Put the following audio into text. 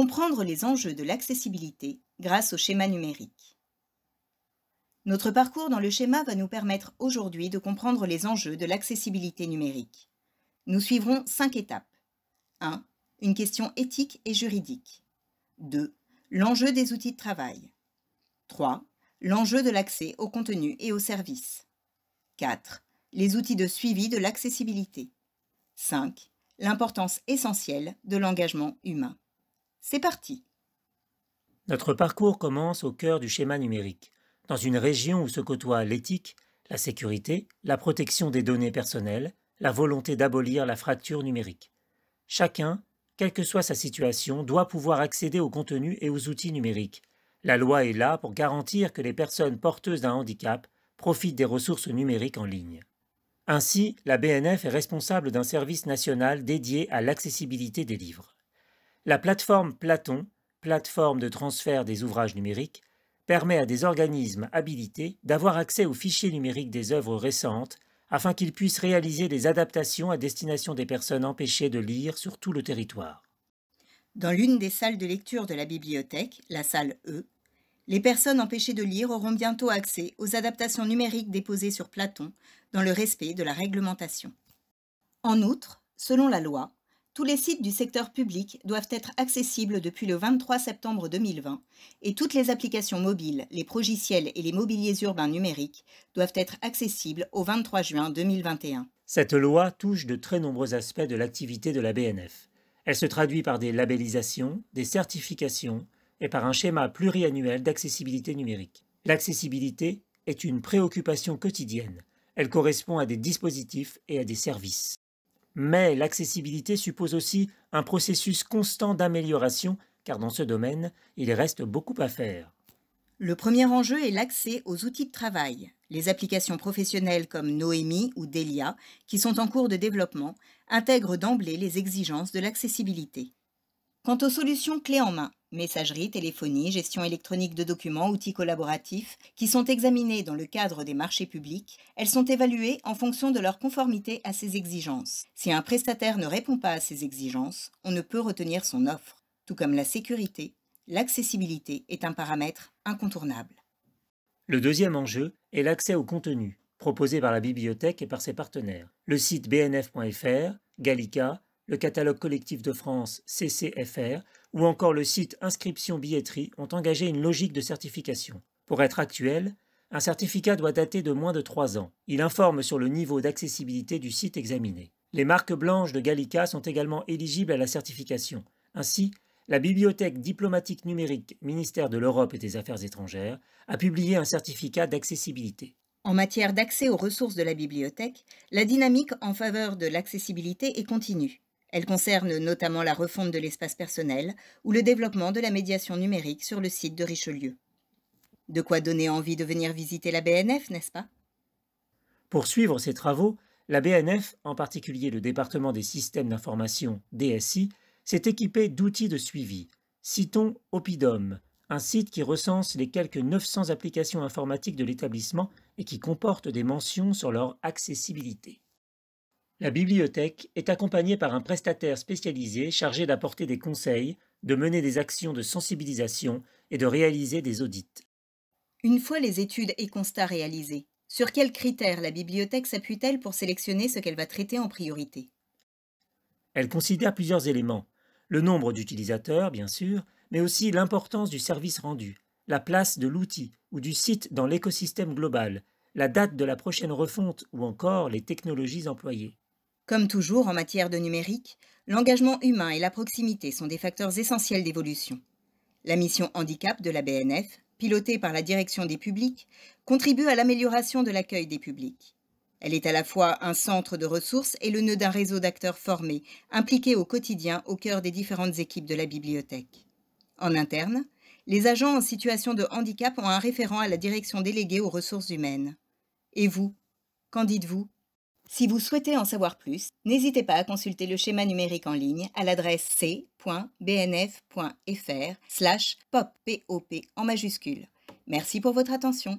comprendre les enjeux de l'accessibilité grâce au schéma numérique. Notre parcours dans le schéma va nous permettre aujourd'hui de comprendre les enjeux de l'accessibilité numérique. Nous suivrons cinq étapes. 1. Une question éthique et juridique. 2. L'enjeu des outils de travail. 3. L'enjeu de l'accès au contenu et aux services. 4. Les outils de suivi de l'accessibilité. 5. L'importance essentielle de l'engagement humain. C'est parti Notre parcours commence au cœur du schéma numérique, dans une région où se côtoient l'éthique, la sécurité, la protection des données personnelles, la volonté d'abolir la fracture numérique. Chacun, quelle que soit sa situation, doit pouvoir accéder aux contenus et aux outils numériques. La loi est là pour garantir que les personnes porteuses d'un handicap profitent des ressources numériques en ligne. Ainsi, la BNF est responsable d'un service national dédié à l'accessibilité des livres. La plateforme Platon, plateforme de transfert des ouvrages numériques, permet à des organismes habilités d'avoir accès aux fichiers numériques des œuvres récentes afin qu'ils puissent réaliser des adaptations à destination des personnes empêchées de lire sur tout le territoire. Dans l'une des salles de lecture de la bibliothèque, la salle E, les personnes empêchées de lire auront bientôt accès aux adaptations numériques déposées sur Platon dans le respect de la réglementation. En outre, selon la loi, tous les sites du secteur public doivent être accessibles depuis le 23 septembre 2020 et toutes les applications mobiles, les progiciels et les mobiliers urbains numériques doivent être accessibles au 23 juin 2021. Cette loi touche de très nombreux aspects de l'activité de la BNF. Elle se traduit par des labellisations, des certifications et par un schéma pluriannuel d'accessibilité numérique. L'accessibilité est une préoccupation quotidienne. Elle correspond à des dispositifs et à des services. Mais l'accessibilité suppose aussi un processus constant d'amélioration, car dans ce domaine, il reste beaucoup à faire. Le premier enjeu est l'accès aux outils de travail. Les applications professionnelles comme Noemi ou Delia, qui sont en cours de développement, intègrent d'emblée les exigences de l'accessibilité. Quant aux solutions clés en main, messagerie, téléphonie, gestion électronique de documents, outils collaboratifs, qui sont examinés dans le cadre des marchés publics, elles sont évaluées en fonction de leur conformité à ces exigences. Si un prestataire ne répond pas à ces exigences, on ne peut retenir son offre, tout comme la sécurité. L'accessibilité est un paramètre incontournable. Le deuxième enjeu est l'accès au contenu proposé par la bibliothèque et par ses partenaires. Le site bnf.fr, Gallica, le catalogue collectif de France CCFR ou encore le site Inscription Billetterie ont engagé une logique de certification. Pour être actuel, un certificat doit dater de moins de trois ans. Il informe sur le niveau d'accessibilité du site examiné. Les marques blanches de Gallica sont également éligibles à la certification. Ainsi, la Bibliothèque diplomatique numérique ministère de l'Europe et des Affaires étrangères a publié un certificat d'accessibilité. En matière d'accès aux ressources de la bibliothèque, la dynamique en faveur de l'accessibilité est continue. Elle concerne notamment la refonte de l'espace personnel ou le développement de la médiation numérique sur le site de Richelieu. De quoi donner envie de venir visiter la BNF, n'est-ce pas Pour suivre ces travaux, la BNF, en particulier le département des systèmes d'information DSI, s'est équipée d'outils de suivi. Citons Opidom, un site qui recense les quelques 900 applications informatiques de l'établissement et qui comporte des mentions sur leur accessibilité. La bibliothèque est accompagnée par un prestataire spécialisé chargé d'apporter des conseils, de mener des actions de sensibilisation et de réaliser des audits. Une fois les études et constats réalisés, sur quels critères la bibliothèque s'appuie-t-elle pour sélectionner ce qu'elle va traiter en priorité Elle considère plusieurs éléments. Le nombre d'utilisateurs, bien sûr, mais aussi l'importance du service rendu, la place de l'outil ou du site dans l'écosystème global, la date de la prochaine refonte ou encore les technologies employées. Comme toujours en matière de numérique, l'engagement humain et la proximité sont des facteurs essentiels d'évolution. La mission handicap de la BNF, pilotée par la direction des publics, contribue à l'amélioration de l'accueil des publics. Elle est à la fois un centre de ressources et le nœud d'un réseau d'acteurs formés, impliqués au quotidien au cœur des différentes équipes de la bibliothèque. En interne, les agents en situation de handicap ont un référent à la direction déléguée aux ressources humaines. Et vous Qu'en dites-vous si vous souhaitez en savoir plus, n'hésitez pas à consulter le schéma numérique en ligne à l'adresse c.bnf.fr slash pop en majuscule. Merci pour votre attention.